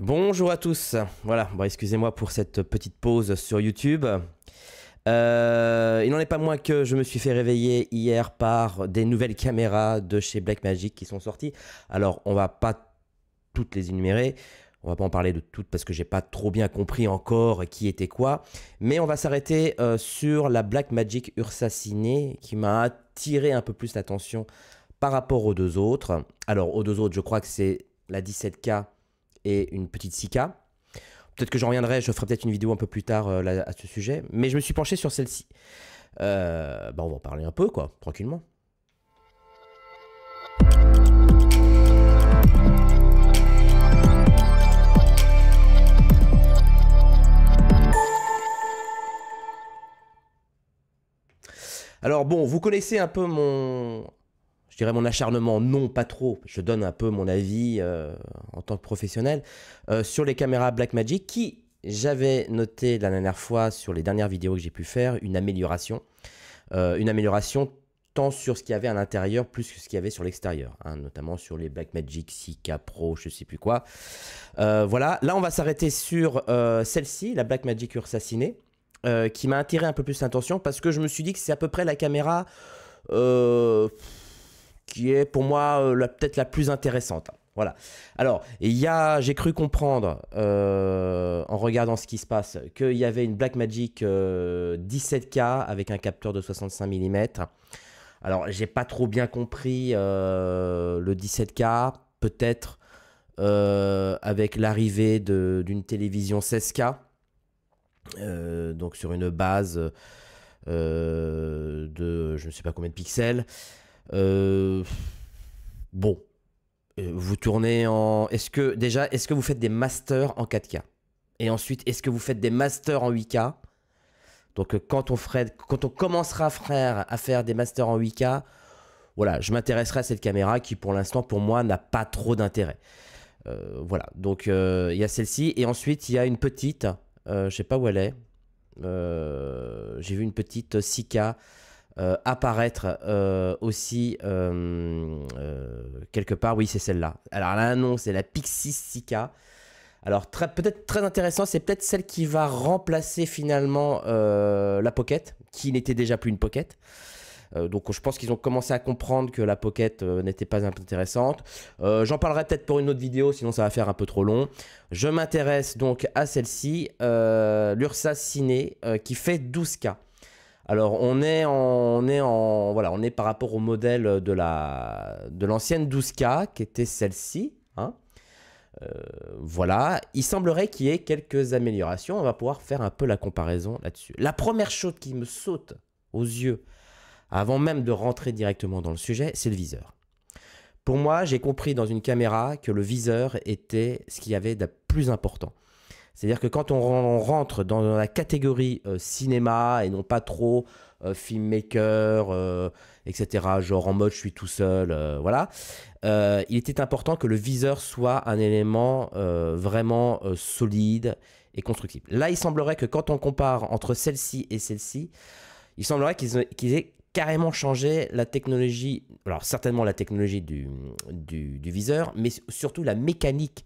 Bonjour à tous. Voilà, excusez-moi pour cette petite pause sur YouTube. Euh, il n'en est pas moins que je me suis fait réveiller hier par des nouvelles caméras de chez Blackmagic qui sont sorties. Alors, on va pas toutes les énumérer. On va pas en parler de toutes parce que j'ai pas trop bien compris encore qui était quoi. Mais on va s'arrêter euh, sur la Blackmagic Ursa qui m'a attiré un peu plus l'attention par rapport aux deux autres. Alors, aux deux autres, je crois que c'est la 17K et une petite Sika. Peut-être que j'en reviendrai, je ferai peut-être une vidéo un peu plus tard euh, à ce sujet. Mais je me suis penché sur celle-ci. Euh, bah, on va en parler un peu, quoi, tranquillement. Alors bon, vous connaissez un peu mon, je dirais mon acharnement, non, pas trop. Je donne un peu mon avis euh, en tant que professionnel euh, sur les caméras Blackmagic qui, j'avais noté la dernière fois sur les dernières vidéos que j'ai pu faire une amélioration. Euh, une amélioration tant sur ce qu'il y avait à l'intérieur plus que ce qu'il y avait sur l'extérieur, hein, notamment sur les Blackmagic 6K Pro, je sais plus quoi. voilà, là on va s'arrêter sur celle-ci, la Blackmagic Ursaciné, qui m'a attiré un peu plus l'attention parce que je me suis dit que c'est à peu près la caméra qui est pour moi euh, peut-être la plus intéressante. Voilà. Alors, il y a, j'ai cru comprendre euh, en regardant ce qui se passe qu'il y avait une Blackmagic 17K euh, avec un capteur de 65 mm. Alors, j'ai pas trop bien compris le 17K, peut-être avec l'arrivée d'une télévision 16K, donc sur une base de je ne sais pas combien de pixels. Euh, bon, euh, vous tournez en. Est-ce que déjà, est-ce que vous faites des masters en 4K Et ensuite, est-ce que vous faites des masters en 8K Donc, euh, quand on, fera quand on commencera, frère, à faire des masters en 8K, voilà, je m'intéresserai à cette caméra qui, pour l'instant, pour moi, n'a pas trop d'intérêt. voilà, donc il y a celle-ci. Et ensuite, il y a une petite, euh, je sais pas où elle est. J'ai vu une petite 6K euh, apparaître euh, aussi euh, quelque part. Oui, c'est celle-là. Alors là, non, c'est la Pixie Sika. Alors peut-être très intéressant, c'est peut-être celle qui va remplacer finalement la Pocket, qui n'était déjà plus une Pocket donc je pense qu'ils ont commencé à comprendre que la pocket n'était pas intéressante. J'en parlerai peut-être pour une autre vidéo, sinon ça va faire un peu trop long. Je m'intéresse donc à celle-ci, l'Ursa Ciné, qui fait 12K. Alors on est par rapport au modèle de l'ancienne 12K qui était celle-ci. Hein. Euh, voilà, il semblerait qu'il y ait quelques améliorations. On va pouvoir faire un peu la comparaison là-dessus. La première chose qui me saute aux yeux, avant même de rentrer directement dans le sujet, c'est le viseur. Pour moi, j'ai compris dans une caméra que le viseur était ce qu'il y avait de plus important. C'est-à-dire que quand on, rentre dans la catégorie euh, cinéma et non pas trop euh, filmmaker, euh, etc., genre en mode je suis tout seul, voilà, il était important que le viseur soit un élément vraiment solide et constructible. Là, il semblerait que quand on compare entre celle-ci et celle-ci, il semblerait qu'ils aient carrément changé la technologie, alors certainement la technologie du, du, du viseur, mais surtout la mécanique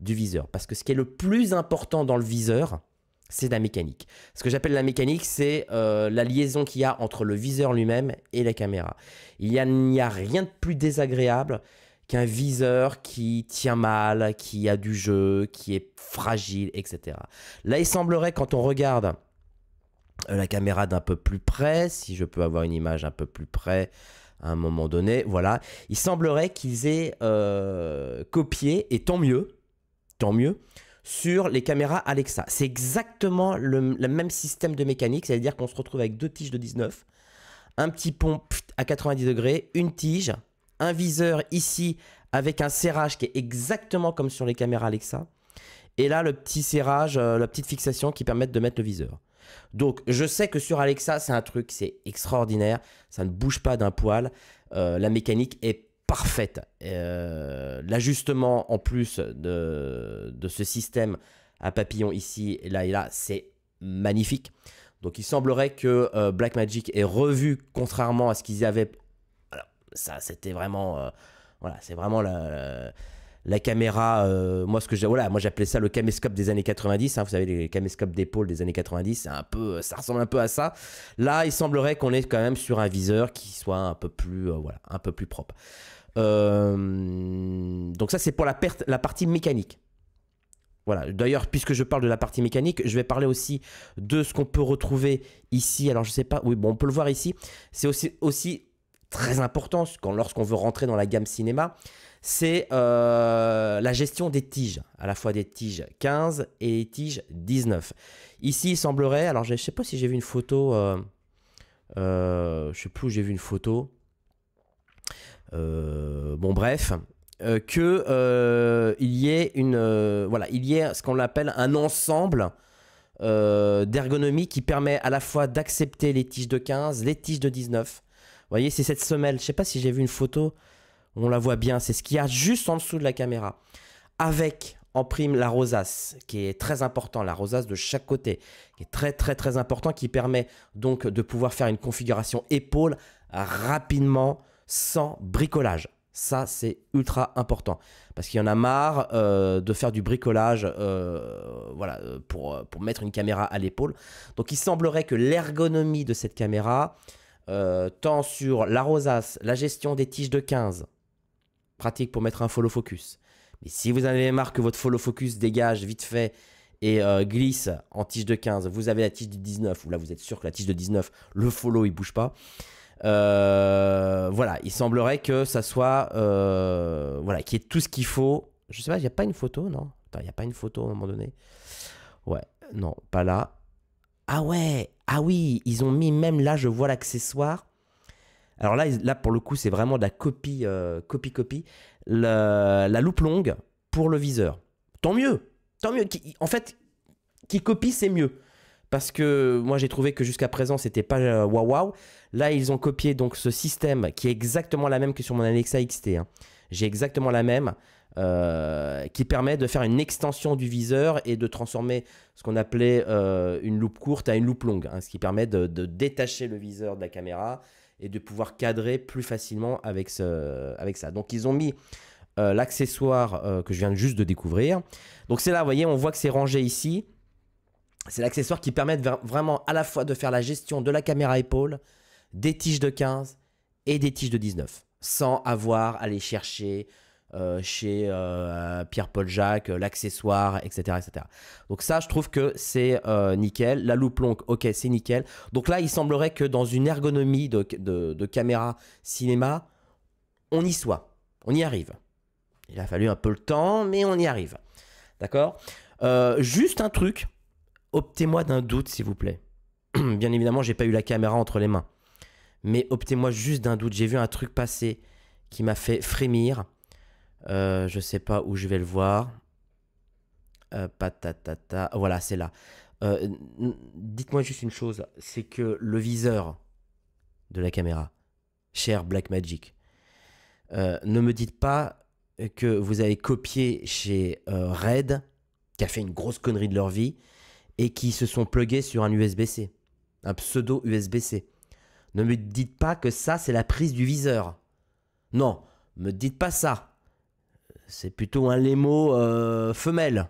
du viseur. Parce que ce qui est le plus important dans le viseur, c'est la mécanique. Ce que j'appelle la mécanique, c'est euh, la liaison qu'il y a entre le viseur lui-même et la caméra. Il n'y a, rien de plus désagréable qu'un viseur qui tient mal, qui a du jeu, qui est fragile, etc. Là, il semblerait, quand on regarde euh, la caméra d'un peu plus près, si je peux avoir une image un peu plus près à un moment donné, voilà, il semblerait qu'ils aient euh, copié, et tant mieux, tant mieux, sur les caméras Alexa. C'est exactement le, même système de mécanique, c'est-à-dire qu'on se retrouve avec deux tiges de 19, un petit pont à 90 degrés, une tige, un viseur ici avec un serrage qui est exactement comme sur les caméras Alexa, et là le petit serrage, euh, la petite fixation qui permet de mettre le viseur. Donc je sais que sur Alexa c'est un truc, c'est extraordinaire, ça ne bouge pas d'un poil, euh, la mécanique est parfaite. Euh, l'ajustement en plus de, ce système à papillon ici, là et là, c'est magnifique. Donc il semblerait que euh, Black Blackmagic ait revu, contrairement à ce qu'ils avaient... Alors, ça, c'était vraiment... Euh, voilà, c'est vraiment la... la, caméra, moi ce que j'ai, voilà, moi j'appelais ça le caméscope des années 90. Hein, vous savez les caméscopes d'épaule des années 90, un peu, ça ressemble un peu à ça. Là, il semblerait qu'on est quand même sur un viseur qui soit un peu plus, voilà, un peu plus propre. Euh, donc ça, c'est pour la, perte, la partie mécanique. Voilà. D'ailleurs, puisque je parle de la partie mécanique, je vais parler aussi de ce qu'on peut retrouver ici. Alors, je ne sais pas. Oui, bon, on peut le voir ici. C'est aussi, très important lorsqu'on veut rentrer dans la gamme cinéma. C'est euh, la gestion des tiges, à la fois des tiges 15 et des tiges 19. Ici, il semblerait. Alors, je ne sais pas si j'ai vu une photo. Euh, je ne sais plus où j'ai vu une photo. Euh, bon, bref, qu'il euh, que euh, il y ait une voilà il y ce qu'on appelle un ensemble d'ergonomie qui permet à la fois d'accepter les tiges de 15 les tiges de 19 vous voyez c'est cette semelle je ne sais pas si j'ai vu une photo on la voit bien c'est ce qu'il y a juste en dessous de la caméra avec en prime la rosace qui est très important la rosace de chaque côté qui est très très très important qui permet donc de pouvoir faire une configuration épaule rapidement sans bricolage. Ça, c'est ultra important. Parce qu'il y en a marre euh, de faire du bricolage euh, voilà, euh, pour, pour, mettre une caméra à l'épaule. Donc il semblerait que l'ergonomie de cette caméra, tant sur la rosace, la gestion des tiges de 15, pratique pour mettre un follow focus. Mais si vous avez marre que votre follow focus dégage vite fait et glisse en tige de 15, vous avez la tige de 19, ou là vous êtes sûr que la tige de 19, le follow il bouge pas. Euh, voilà, il semblerait que ça soit. Euh, voilà, qui est tout ce qu'il faut. Je sais pas, il n'y a pas une photo, non Attends, il n'y a pas une photo à un moment donné. Ouais, non, pas là. Ah ouais, ah oui, ils ont mis même là, je vois l'accessoire. Alors là, là, pour le coup, c'est vraiment de la copie, euh, copie, copie. la loupe longue pour le viseur. Tant mieux, tant mieux. En fait, qui copie, c'est mieux parce que moi j'ai trouvé que jusqu'à présent c'était pas euh, waouh wow. Là ils ont copié donc ce système qui est exactement la même que sur mon Alexa XT. Hein. J'ai exactement la même euh, qui permet de faire une extension du viseur et de transformer ce qu'on appelait euh, une loupe courte à une loupe longue, hein, ce qui permet de, détacher le viseur de la caméra et de pouvoir cadrer plus facilement avec, ce, avec ça. Donc ils ont mis l'accessoire que je viens juste de découvrir. Donc c'est là, vous voyez, on voit que c'est rangé ici. C'est l'accessoire qui permet vraiment à la fois de faire la gestion de la caméra épaule, des tiges de 15 et des tiges de 19, sans avoir à aller chercher euh, chez euh, euh, Pierre-Paul Jacques, l'accessoire, etc., etc. Donc ça, je trouve que c'est nickel. La loupe longue, ok, c'est nickel. Donc là, il semblerait que dans une ergonomie de, de caméra cinéma, on y soit, on y arrive. Il a fallu un peu le temps, mais on y arrive. D'accord Juste un truc optez-moi d'un doute, s'il vous plaît. Bien évidemment, j'ai pas eu la caméra entre les mains. Mais optez-moi juste d'un doute. J'ai vu un truc passer qui m'a fait frémir. Je euh, je sais pas où je vais le voir. Euh, patatata. Voilà, c'est là. Euh, dites-moi juste une chose, c'est que le viseur de la caméra, cher Blackmagic, ne me dites pas que vous avez copié chez Red, qui a fait une grosse connerie de leur vie, et qui se sont plugués sur un USB-C, un pseudo USB-C. Ne me dites pas que ça, c'est la prise du viseur. Non, me dites pas ça. C'est plutôt un Lemo euh, femelle.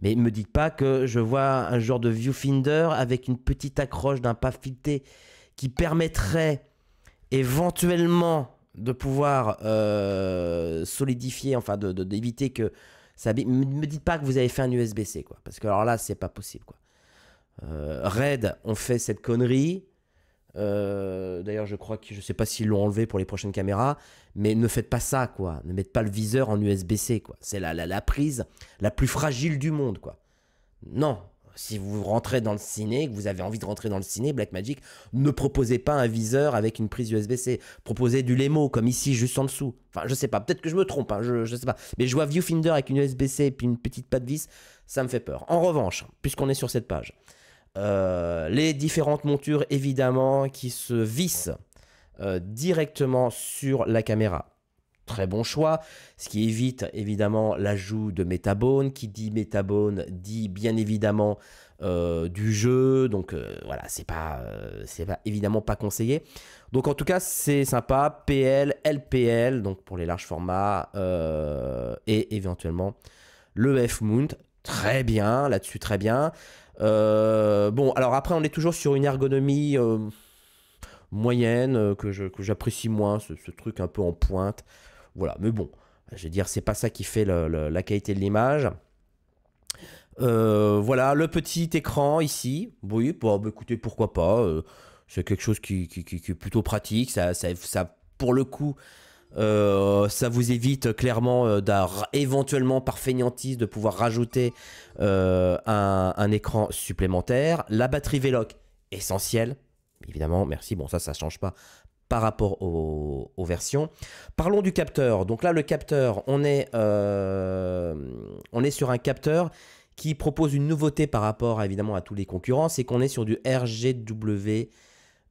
Mais ne me dites pas que je vois un genre de viewfinder avec une petite accroche d'un pas fileté qui permettrait éventuellement de pouvoir euh, solidifier, enfin d'éviter que ne me, dites pas que vous avez fait un USB-C quoi, parce que alors là c'est pas possible quoi. Euh, Red on fait cette connerie. Euh, d'ailleurs, je crois que je sais pas s'ils l'ont enlevé pour les prochaines caméras, mais ne faites pas ça quoi. Ne mettez pas le viseur en USB-C quoi. C'est la, la prise la plus fragile du monde quoi. Non, si vous rentrez dans le ciné, que vous avez envie de rentrer dans le ciné, Blackmagic, ne proposez pas un viseur avec une prise USB-C. Proposez du Lemo, comme ici, juste en dessous. Enfin, je sais pas, peut-être que je me trompe, hein, je, sais pas. Mais je vois Viewfinder avec une USB-C et puis une petite patte vis, ça me fait peur. En revanche, puisqu'on est sur cette page, euh, les différentes montures, évidemment, qui se vissent euh, directement sur la caméra très bon choix, ce qui évite évidemment l'ajout de Metabone Qui dit Metabone, dit bien évidemment euh, du jeu, donc euh, voilà, c'est pas, euh, c'est pas, évidemment pas conseillé. Donc en tout cas, c'est sympa. PL, LPL, donc pour les larges formats, et éventuellement le F-Mount. Très bien, là-dessus très bien. bon, alors après, on est toujours sur une ergonomie moyenne que, j'apprécie moins, ce, truc un peu en pointe. Voilà, mais bon, je veux dire, c'est pas ça qui fait la qualité de l'image. Euh, voilà, le petit écran ici. Oui, pour bah, bah, écoutez, pourquoi pas. Euh, c'est quelque chose qui, est plutôt pratique. Ça, pour le coup, euh, ça vous évite clairement éventuellement par fainéantise de pouvoir rajouter un, écran supplémentaire. La batterie Veloc, essentielle. Évidemment, merci. Bon, ça, ça change pas par rapport aux, versions. Parlons du capteur. Donc là, le capteur, on est, euh, on est sur un capteur qui propose une nouveauté par rapport évidemment à tous les concurrents, c'est qu'on est sur du RGW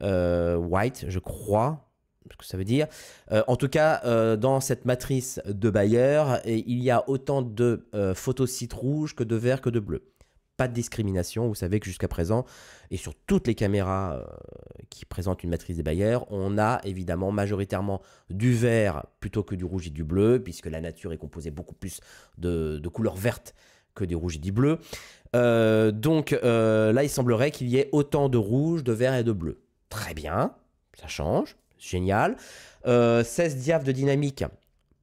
euh, White, je crois, ce que ça veut dire. Euh, en tout cas, dans cette matrice de Bayer, il y a autant de photosites rouges que de verts que de bleus pas de discrimination. Vous savez que jusqu'à présent, et sur toutes les caméras euh, qui présentent une matrice des Bayer, on a évidemment majoritairement du vert plutôt que du rouge et du bleu, puisque la nature est composée beaucoup plus de, couleurs vertes que des rouges et du bleu. Euh, donc euh, là, il semblerait qu'il y ait autant de rouge, de vert et de bleu. Très bien, ça change, génial. 16 diaphes de dynamique,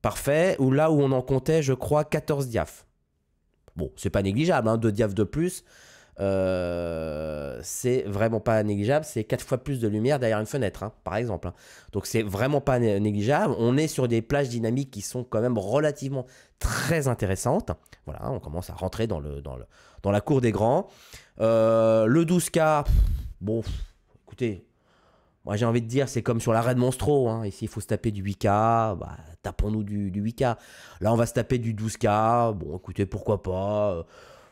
parfait, ou là où on en comptait, je crois, 14 diaphes. Bon, c'est pas négligeable, hein, deux diaphs de plus. Euh, c'est vraiment pas négligeable. C'est quatre fois plus de lumière derrière une fenêtre, hein, par exemple. Hein. Donc c'est vraiment pas négligeable. On est sur des plages dynamiques qui sont quand même relativement très intéressantes. Voilà, on commence à rentrer dans, le, dans, le, dans la cour des grands. Euh, le 12K, bon, écoutez, moi, j'ai envie de dire, c'est comme sur la de Monstro. Hein. Ici, il faut se taper du 8K. Bah, tapons-nous du, 8K. Là, on va se taper du 12K. Bon, écoutez, pourquoi pas. Euh.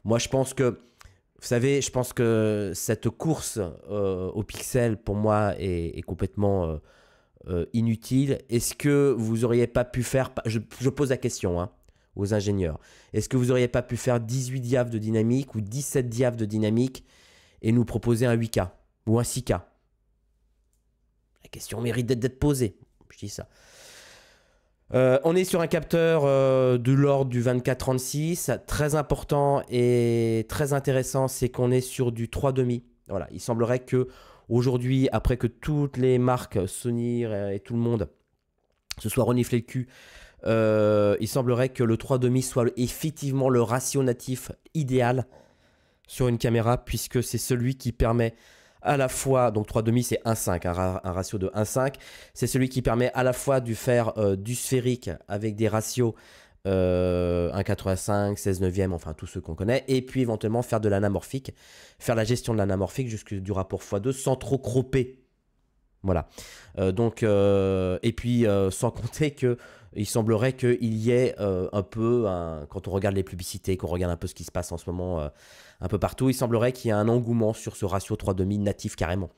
Moi, je pense que. Vous savez, je pense que cette course euh, au pixel, pour moi, est, complètement euh, inutile. Est-ce que vous auriez pas pu faire. Je, pose la question hein, aux ingénieurs. Est-ce que vous auriez pas pu faire 18 diaves de dynamique ou 17 diaves de dynamique et nous proposer un 8K ou un 6K la question mérite d'être posée. Je dis ça. Euh, on est sur un capteur euh, de l'ordre du 24-36. Très important et très intéressant, c'est qu'on est sur du 3,5. Voilà, il semblerait que aujourd'hui, après que toutes les marques Sony euh, et tout le monde se soient reniflé le cul, il semblerait que le 3,5 soit effectivement le ratio natif idéal sur une caméra, puisque c'est celui qui permet à la fois, donc 3,5 c'est 1,5, un, ratio de 1,5. C'est celui qui permet à la fois de faire euh, du sphérique avec des ratios 1,85, euh, 16 enfin tous ceux qu'on connaît, et puis éventuellement faire de l'anamorphique, faire la gestion de l'anamorphique jusque du rapport x2 sans trop cropper voilà. Euh, donc, euh, et puis, euh, sans compter que il semblerait qu'il y ait un peu, quand on regarde les publicités, qu'on regarde un peu ce qui se passe en ce moment un peu partout, il semblerait qu'il y ait un engouement sur ce ratio 3,5 natif carrément.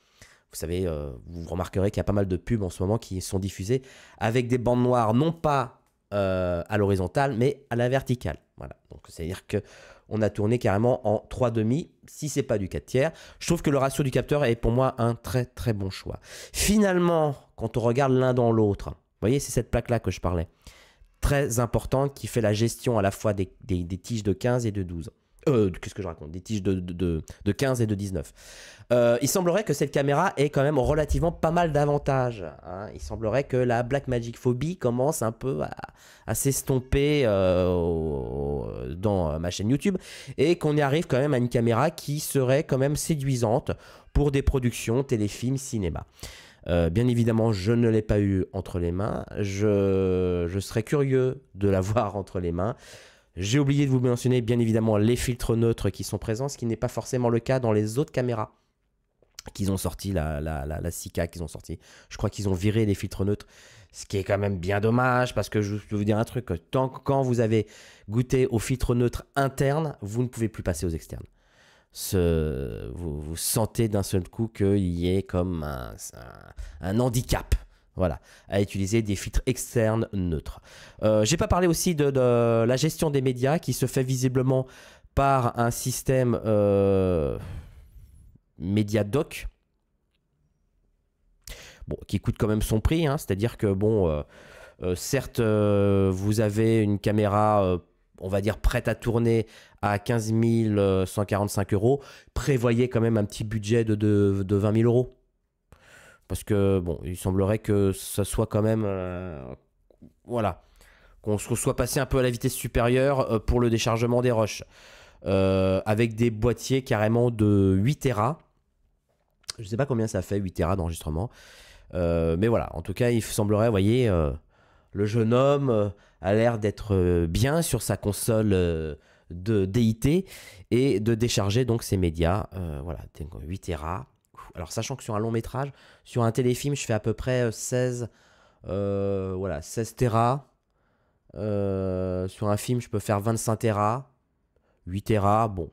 Vous savez, vous remarquerez qu'il y a pas mal de pubs en ce moment qui sont diffusées avec des bandes noires, non pas à l'horizontale, mais à la verticale. Voilà. Donc, c'est-à-dire que on a tourné carrément en 3,5 si c'est pas du 4 tiers. Je trouve que le ratio du capteur est pour moi un très très bon choix. Finalement, quand on regarde l'un dans l'autre, vous voyez, c'est cette plaque là que je parlais, très importante qui fait la gestion à la fois des, des tiges de 15 et de 12. Euh, qu'est-ce que je raconte Des tiges de, de, 15 et de 19. Euh, il semblerait que cette caméra ait quand même relativement pas mal d'avantages. Hein. Il semblerait que la Black Magic phobie commence un peu à, s'estomper euh, dans ma chaîne YouTube et qu'on y arrive quand même à une caméra qui serait quand même séduisante pour des productions téléfilms, cinéma. bien évidemment, je ne l'ai pas eu entre les mains. Je, je serais curieux de la voir entre les mains. J'ai oublié de vous mentionner bien évidemment les filtres neutres qui sont présents, ce qui n'est pas forcément le cas dans les autres caméras qu'ils ont sorti, la, la, la, la qu'ils ont sorti. Je crois qu'ils ont viré les filtres neutres, ce qui est quand même bien dommage, parce que je peux vous dire un truc, tant que quand vous avez goûté aux filtres neutres internes, vous ne pouvez plus passer aux externes. vous, sentez d'un seul coup qu'il y ait comme un handicap voilà, à utiliser des filtres externes neutres. Je euh, J'ai pas parlé aussi de, la gestion des médias qui se fait visiblement par un système euh, MediaDoc. Bon, qui coûte quand même son prix, hein. c'est-à-dire que bon, euh, certes, vous avez une caméra, on va dire, prête à tourner à 15 145 euros, prévoyez quand même un petit budget de, de 20 000 euros parce que, bon, il semblerait que ça soit quand même. Euh, voilà. Qu'on soit passé un peu à la vitesse supérieure euh, pour le déchargement des roches. Euh, avec des boîtiers carrément de 8 Tera. Je sais pas combien ça fait 8 Tera d'enregistrement. mais voilà, en tout cas, il semblerait, vous voyez, le jeune homme a l'air d'être bien sur sa console de DIT et de décharger donc ses médias. voilà, 8 Tera. Alors, sachant que sur un long métrage, sur un téléfilm, je fais à peu près 16, euh, euh, voilà, 16 Tera. Euh, sur un film, je peux faire 25 Tera. 8 Tera, bon.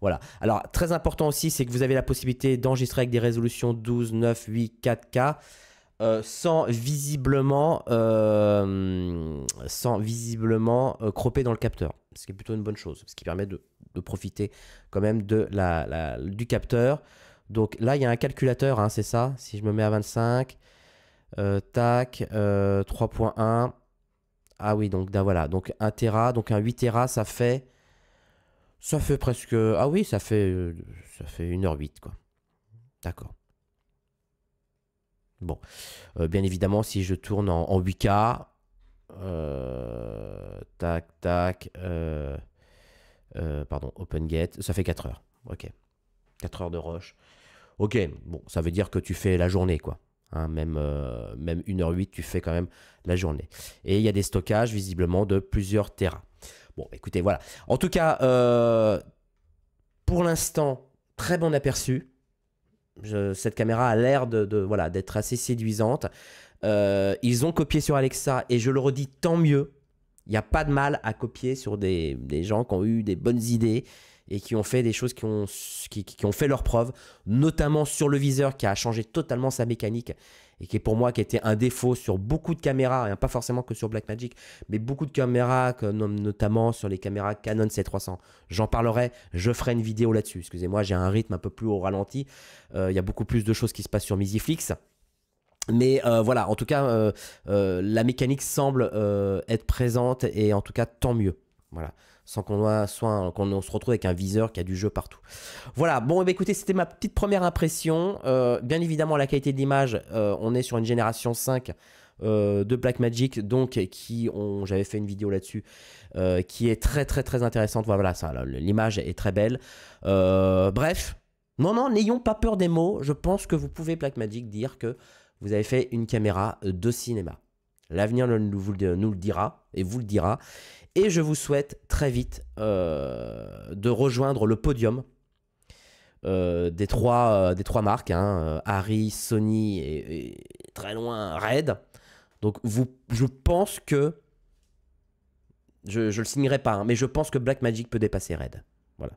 Voilà. Alors, très important aussi, c'est que vous avez la possibilité d'enregistrer avec des résolutions 12, 9, 8, 4K. sans visiblement, sans visiblement cropper dans le capteur, ce qui est plutôt une bonne chose, ce qui permet de, profiter quand même de du capteur. Donc là, il y a un calculateur, hein, c'est ça. Si je me mets à 25, euh, tac, 3.1. Euh, ah oui, donc voilà. Donc 1 Tera, donc un 8 Tera, ça fait. Ça fait presque. Ah oui, ça fait. Euh, ça fait 1h08, quoi. D'accord. Bon. bien évidemment, si je tourne en, 8K. tac, tac. pardon, open gate. Ça fait 4 heures. Ok. 4 heures de rush. Ok, bon, ça veut dire que tu fais la journée, quoi. Hein, même, euh, même 1h08, tu fais quand même la journée. Et il y a des stockages visiblement de plusieurs terrains. Bon, écoutez, voilà. En tout cas, euh, pour l'instant, très bon aperçu. cette caméra a l'air de, voilà d'être assez séduisante. Euh, ils ont copié sur Alexa et je le redis, tant mieux. Il n'y a pas de mal à copier sur des, des gens qui ont eu des bonnes idées et qui ont fait des choses qui ont, qui, ont fait leurs preuves, notamment sur le viseur qui a changé totalement sa mécanique et qui est pour moi qui était un défaut sur beaucoup de caméras, et pas forcément que sur Blackmagic, mais beaucoup de caméras, notamment sur les caméras Canon C300. J'en parlerai, je ferai une vidéo là-dessus. Excusez-moi, j'ai un rythme un peu plus au ralenti. Euh, il y a beaucoup plus de choses qui se passent sur Misiflix. Mais euh, voilà, en tout cas, euh, la mécanique semble être présente et en tout cas, tant mieux. Voilà sans qu'on soit qu'on se retrouve avec un viseur qui a du jeu partout. Voilà, bon, eh ben, écoutez, c'était ma petite première impression. Euh, bien évidemment, la qualité de l'image, euh, on est sur une génération 5 euh, de de Blackmagic, donc qui, j'avais fait une vidéo là-dessus, qui est très très très intéressante. Voilà, ça, l'image est très belle. bref, non, non, n'ayons pas peur des mots. Je pense que vous pouvez, Blackmagic, dire que vous avez fait une caméra de cinéma. L'avenir nous le dira et vous le dira. Et je vous souhaite très vite euh, de rejoindre le podium euh, des, trois, euh, des trois marques, hein, Harry, Sony et, très loin Red. Donc vous, je pense que, je, ne le signerai pas, hein, mais je pense que Blackmagic peut dépasser Red. Voilà.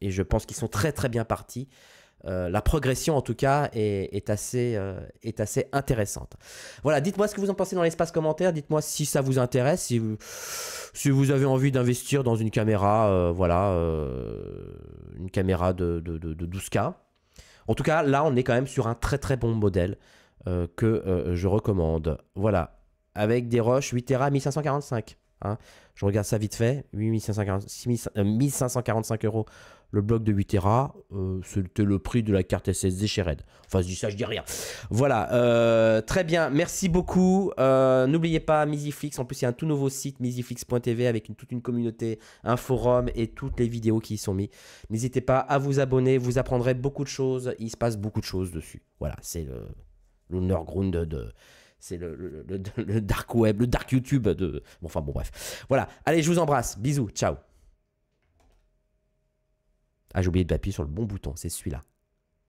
Et je pense qu'ils sont très très bien partis. Euh, la progression en tout cas euh, est, assez, intéressante. Voilà, dites-moi ce que vous en pensez dans l'espace commentaire, dites-moi si ça vous intéresse, si vous, avez envie d'investir dans une caméra, euh, voilà, une caméra de, 12K. En tout cas, là, on est quand même sur un très très bon modèle que je recommande. Voilà, avec des roches 8 Tera 1545. Hein. Je regarde ça vite fait. 1545 euh, euros le bloc de 8 Tera. Euh, c'était le prix de la carte SSD chez Red. Enfin, je dis ça, je dis rien. Voilà. Euh, très bien. Merci beaucoup. N'oubliez pas Misiflix. En plus, il y a un tout nouveau site, misiflix.tv, avec une, toute une communauté, un forum et toutes les vidéos qui y sont mises. N'hésitez pas à vous abonner. Vous apprendrez beaucoup de choses. Il se passe beaucoup de choses dessus. Voilà. C'est le l'underground de c'est le, le, le, dark web, le dark YouTube de. Bon, enfin bon, bref. Voilà. Allez, je vous embrasse. Bisous. Ciao. Ah, j'ai oublié de papier sur le bon bouton. C'est celui-là.